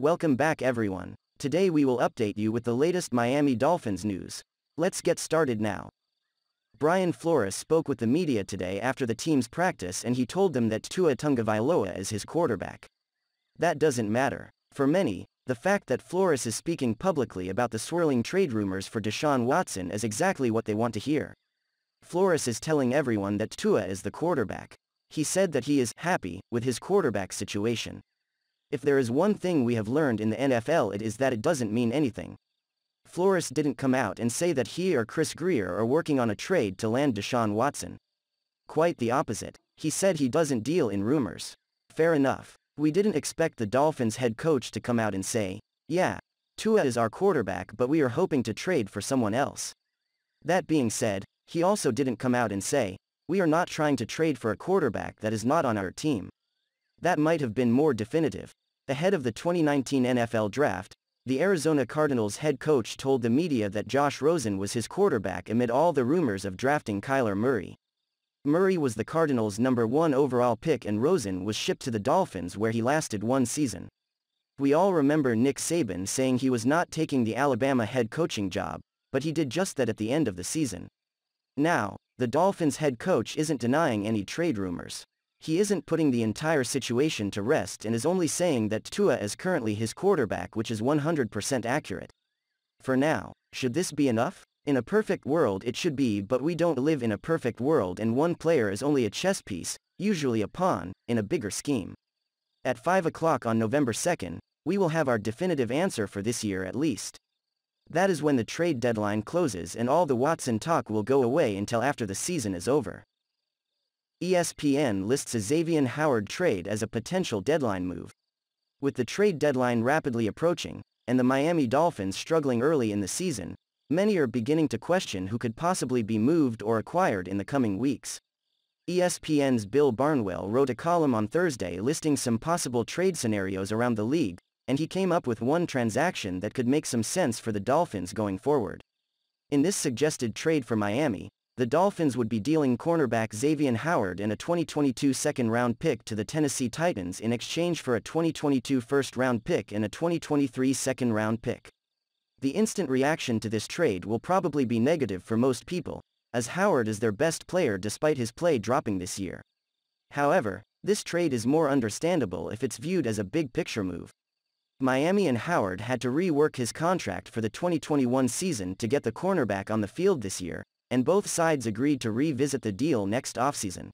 Welcome back everyone. Today we will update you with the latest Miami Dolphins news. Let's get started now. Brian Flores spoke with the media today after the team's practice and he told them that Tua Tungavailoa is his quarterback. That doesn't matter. For many, the fact that Flores is speaking publicly about the swirling trade rumors for Deshaun Watson is exactly what they want to hear. Flores is telling everyone that Tua is the quarterback. He said that he is happy with his quarterback situation. If there is one thing we have learned in the NFL it is that it doesn't mean anything. Flores didn't come out and say that he or Chris Greer are working on a trade to land Deshaun Watson. Quite the opposite. He said he doesn't deal in rumors. Fair enough. We didn't expect the Dolphins head coach to come out and say, yeah, Tua is our quarterback but we are hoping to trade for someone else. That being said, he also didn't come out and say, we are not trying to trade for a quarterback that is not on our team. That might have been more definitive. Ahead of the 2019 NFL draft, the Arizona Cardinals head coach told the media that Josh Rosen was his quarterback amid all the rumors of drafting Kyler Murray. Murray was the Cardinals' number one overall pick and Rosen was shipped to the Dolphins where he lasted one season. We all remember Nick Saban saying he was not taking the Alabama head coaching job, but he did just that at the end of the season. Now, the Dolphins head coach isn't denying any trade rumors he isn't putting the entire situation to rest and is only saying that Tua is currently his quarterback which is 100% accurate. For now, should this be enough? In a perfect world it should be but we don't live in a perfect world and one player is only a chess piece, usually a pawn, in a bigger scheme. At 5 o'clock on November 2nd, we will have our definitive answer for this year at least. That is when the trade deadline closes and all the Watson talk will go away until after the season is over. ESPN lists a Xavier Howard trade as a potential deadline move. With the trade deadline rapidly approaching, and the Miami Dolphins struggling early in the season, many are beginning to question who could possibly be moved or acquired in the coming weeks. ESPN's Bill Barnwell wrote a column on Thursday listing some possible trade scenarios around the league, and he came up with one transaction that could make some sense for the Dolphins going forward. In this suggested trade for Miami, the Dolphins would be dealing cornerback Xavier Howard and a 2022 second-round pick to the Tennessee Titans in exchange for a 2022 first-round pick and a 2023 second-round pick. The instant reaction to this trade will probably be negative for most people, as Howard is their best player despite his play dropping this year. However, this trade is more understandable if it's viewed as a big-picture move. Miami and Howard had to rework his contract for the 2021 season to get the cornerback on the field this year, and both sides agreed to revisit the deal next offseason.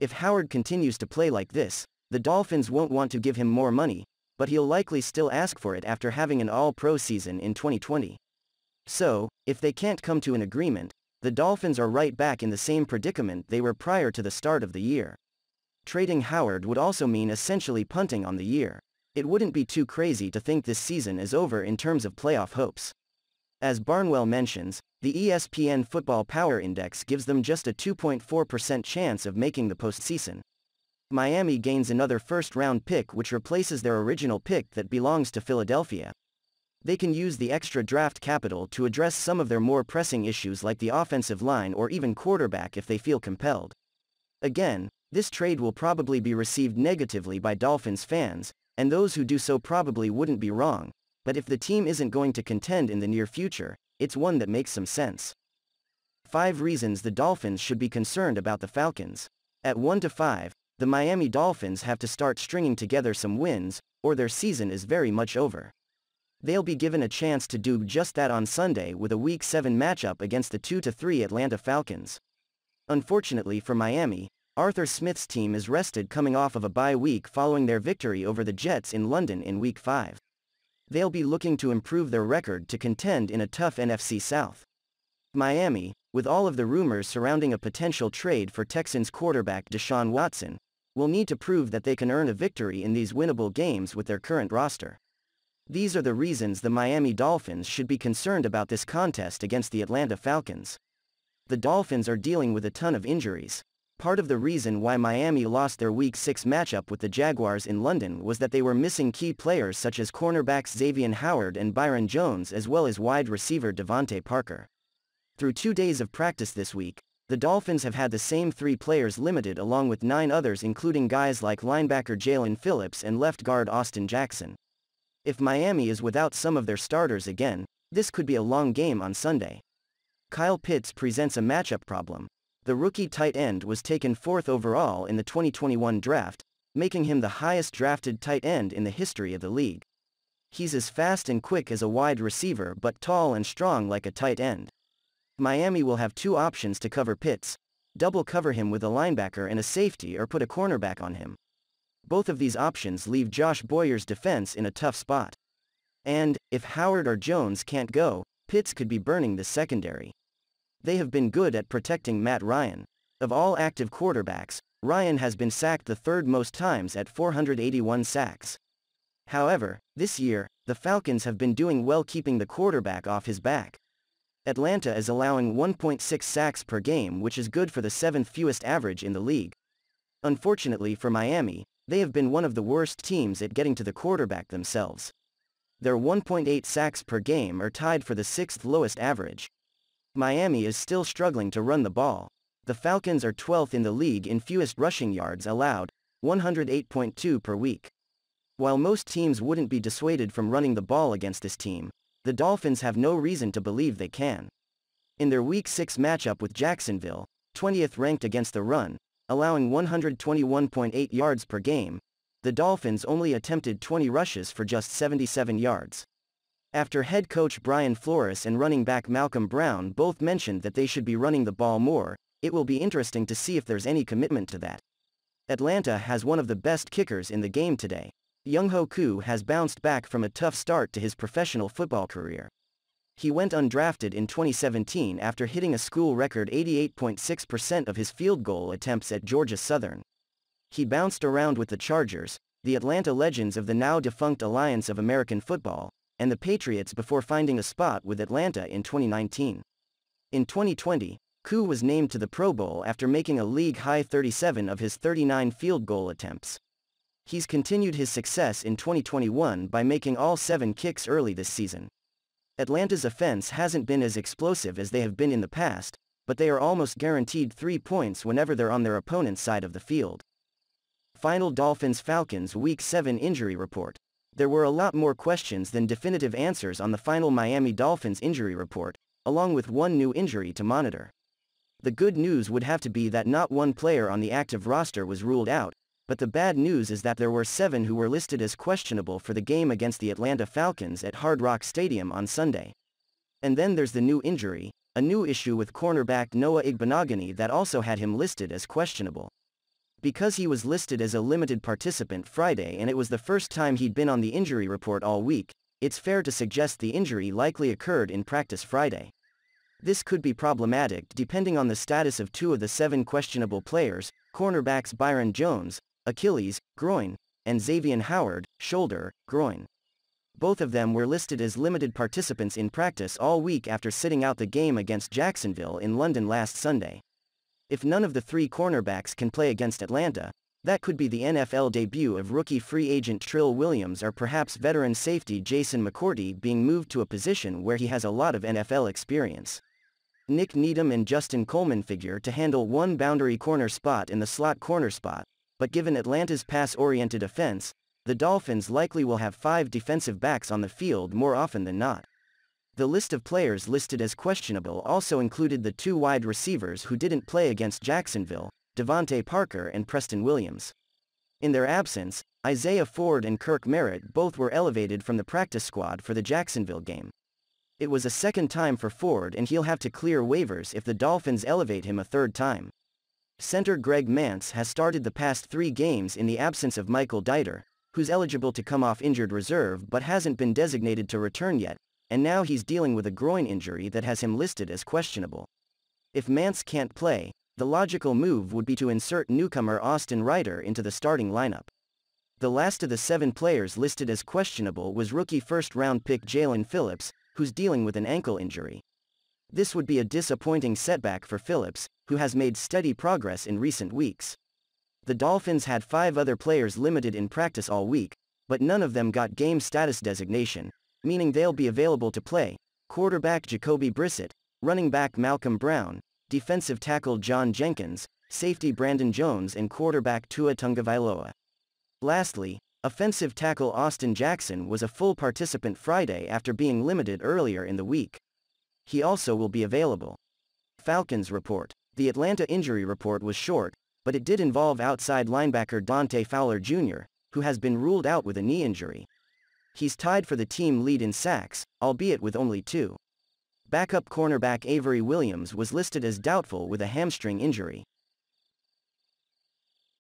If Howard continues to play like this, the Dolphins won't want to give him more money, but he'll likely still ask for it after having an all-pro season in 2020. So, if they can't come to an agreement, the Dolphins are right back in the same predicament they were prior to the start of the year. Trading Howard would also mean essentially punting on the year. It wouldn't be too crazy to think this season is over in terms of playoff hopes. As Barnwell mentions, the ESPN Football Power Index gives them just a 2.4% chance of making the postseason. Miami gains another first-round pick which replaces their original pick that belongs to Philadelphia. They can use the extra draft capital to address some of their more pressing issues like the offensive line or even quarterback if they feel compelled. Again, this trade will probably be received negatively by Dolphins fans, and those who do so probably wouldn't be wrong, but if the team isn't going to contend in the near future, it's one that makes some sense. 5 Reasons the Dolphins Should Be Concerned About the Falcons. At 1 to 5, the Miami Dolphins have to start stringing together some wins, or their season is very much over. They'll be given a chance to do just that on Sunday with a Week 7 matchup against the 2-3 to Atlanta Falcons. Unfortunately for Miami, Arthur Smith's team is rested coming off of a bye week following their victory over the Jets in London in Week 5 they'll be looking to improve their record to contend in a tough NFC South. Miami, with all of the rumors surrounding a potential trade for Texans quarterback Deshaun Watson, will need to prove that they can earn a victory in these winnable games with their current roster. These are the reasons the Miami Dolphins should be concerned about this contest against the Atlanta Falcons. The Dolphins are dealing with a ton of injuries, Part of the reason why Miami lost their Week 6 matchup with the Jaguars in London was that they were missing key players such as cornerbacks Xavier Howard and Byron Jones as well as wide receiver Devontae Parker. Through two days of practice this week, the Dolphins have had the same three players limited along with nine others including guys like linebacker Jalen Phillips and left guard Austin Jackson. If Miami is without some of their starters again, this could be a long game on Sunday. Kyle Pitts presents a matchup problem, the rookie tight end was taken fourth overall in the 2021 draft, making him the highest drafted tight end in the history of the league. He's as fast and quick as a wide receiver but tall and strong like a tight end. Miami will have two options to cover Pitts, double cover him with a linebacker and a safety or put a cornerback on him. Both of these options leave Josh Boyer's defense in a tough spot. And, if Howard or Jones can't go, Pitts could be burning the secondary they have been good at protecting Matt Ryan. Of all active quarterbacks, Ryan has been sacked the third most times at 481 sacks. However, this year, the Falcons have been doing well keeping the quarterback off his back. Atlanta is allowing 1.6 sacks per game which is good for the seventh fewest average in the league. Unfortunately for Miami, they have been one of the worst teams at getting to the quarterback themselves. Their 1.8 sacks per game are tied for the sixth lowest average. Miami is still struggling to run the ball. The Falcons are 12th in the league in fewest rushing yards allowed, 108.2 per week. While most teams wouldn't be dissuaded from running the ball against this team, the Dolphins have no reason to believe they can. In their Week 6 matchup with Jacksonville, 20th ranked against the run, allowing 121.8 yards per game, the Dolphins only attempted 20 rushes for just 77 yards after head coach Brian Flores and running back Malcolm Brown both mentioned that they should be running the ball more, it will be interesting to see if there's any commitment to that. Atlanta has one of the best kickers in the game today. Ho Koo has bounced back from a tough start to his professional football career. He went undrafted in 2017 after hitting a school record 88.6% of his field goal attempts at Georgia Southern. He bounced around with the Chargers, the Atlanta legends of the now defunct Alliance of American Football, and the Patriots before finding a spot with Atlanta in 2019. In 2020, Koo was named to the Pro Bowl after making a league-high 37 of his 39 field goal attempts. He's continued his success in 2021 by making all seven kicks early this season. Atlanta's offense hasn't been as explosive as they have been in the past, but they are almost guaranteed three points whenever they're on their opponent's side of the field. Final Dolphins-Falcons Week 7 Injury Report there were a lot more questions than definitive answers on the final Miami Dolphins injury report, along with one new injury to monitor. The good news would have to be that not one player on the active roster was ruled out, but the bad news is that there were seven who were listed as questionable for the game against the Atlanta Falcons at Hard Rock Stadium on Sunday. And then there's the new injury, a new issue with cornerback Noah Igbenogany that also had him listed as questionable because he was listed as a limited participant Friday and it was the first time he'd been on the injury report all week, it's fair to suggest the injury likely occurred in practice Friday. This could be problematic depending on the status of two of the seven questionable players, cornerbacks Byron Jones, Achilles, groin, and Xavier Howard, shoulder, groin. Both of them were listed as limited participants in practice all week after sitting out the game against Jacksonville in London last Sunday. If none of the three cornerbacks can play against Atlanta, that could be the NFL debut of rookie free agent Trill Williams or perhaps veteran safety Jason McCourty being moved to a position where he has a lot of NFL experience. Nick Needham and Justin Coleman figure to handle one boundary corner spot in the slot corner spot, but given Atlanta's pass-oriented offense, the Dolphins likely will have five defensive backs on the field more often than not. The list of players listed as questionable also included the two wide receivers who didn't play against Jacksonville, Devontae Parker and Preston Williams. In their absence, Isaiah Ford and Kirk Merritt both were elevated from the practice squad for the Jacksonville game. It was a second time for Ford and he'll have to clear waivers if the Dolphins elevate him a third time. Center Greg Mance has started the past three games in the absence of Michael Dieter, who's eligible to come off injured reserve but hasn't been designated to return yet, and now he's dealing with a groin injury that has him listed as questionable. If Mance can't play, the logical move would be to insert newcomer Austin Ryder into the starting lineup. The last of the seven players listed as questionable was rookie first-round pick Jalen Phillips, who's dealing with an ankle injury. This would be a disappointing setback for Phillips, who has made steady progress in recent weeks. The Dolphins had five other players limited in practice all week, but none of them got game status designation, meaning they'll be available to play, quarterback Jacoby Brissett, running back Malcolm Brown, defensive tackle John Jenkins, safety Brandon Jones and quarterback Tua Tungavailoa. Lastly, offensive tackle Austin Jackson was a full participant Friday after being limited earlier in the week. He also will be available. Falcons report. The Atlanta injury report was short, but it did involve outside linebacker Dante Fowler Jr., who has been ruled out with a knee injury. He's tied for the team lead in sacks, albeit with only two. Backup cornerback Avery Williams was listed as doubtful with a hamstring injury.